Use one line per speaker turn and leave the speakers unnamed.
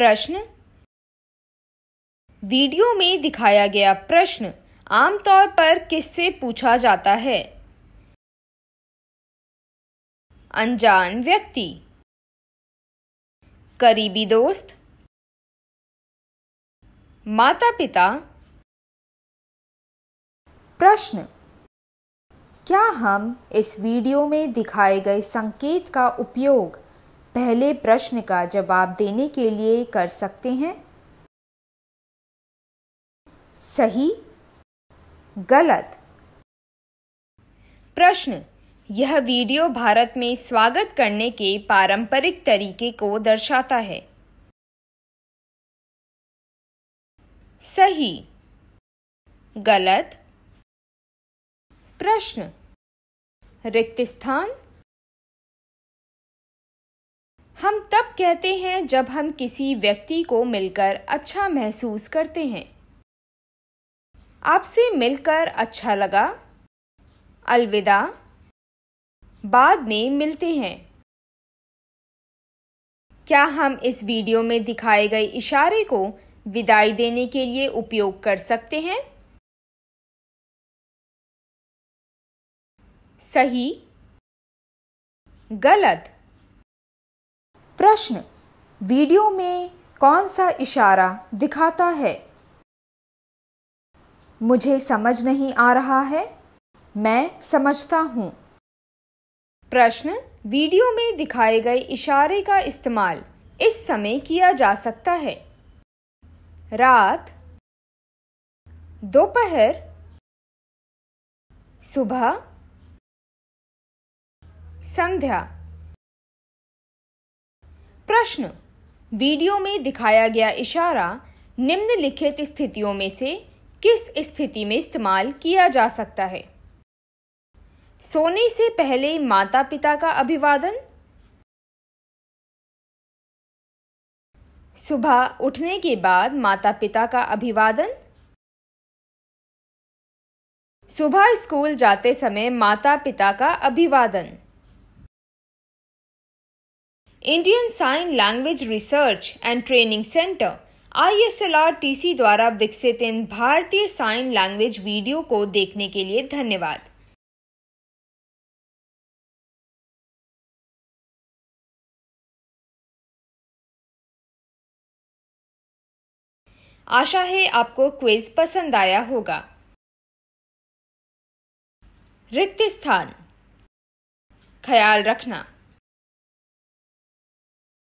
प्रश्न वीडियो में दिखाया गया प्रश्न आमतौर पर किससे पूछा जाता है अनजान व्यक्ति करीबी
दोस्त माता पिता
प्रश्न क्या हम इस वीडियो में दिखाए गए संकेत का उपयोग पहले प्रश्न का जवाब देने के लिए कर सकते हैं सही गलत प्रश्न यह वीडियो भारत में स्वागत करने के पारंपरिक तरीके को दर्शाता है सही
गलत प्रश्न रिक्त
स्थान हम तब कहते हैं जब हम किसी व्यक्ति को मिलकर अच्छा महसूस करते हैं आपसे मिलकर अच्छा लगा अलविदा बाद में मिलते हैं क्या हम इस वीडियो में दिखाए गए इशारे को विदाई देने के लिए उपयोग कर सकते हैं सही गलत प्रश्न वीडियो में कौन सा इशारा दिखाता है मुझे समझ नहीं आ रहा है मैं समझता हूँ प्रश्न वीडियो में दिखाए गए इशारे का इस्तेमाल इस समय किया जा सकता है रात
दोपहर सुबह
संध्या प्रश्न वीडियो में दिखाया गया इशारा निम्नलिखित स्थितियों में से किस स्थिति में इस्तेमाल किया जा सकता है सोने से पहले माता पिता का अभिवादन सुबह उठने के बाद माता पिता का अभिवादन सुबह स्कूल जाते समय माता पिता का अभिवादन Indian sign language research and training centre ISLRTC द्वारा विकसित इन भारतीय साइन लैंग्वेज वीडियो को देखने के लिए धन्यवाद
आशा है आपको क्विज पसंद आया होगा रिक्त स्थान ख्याल रखना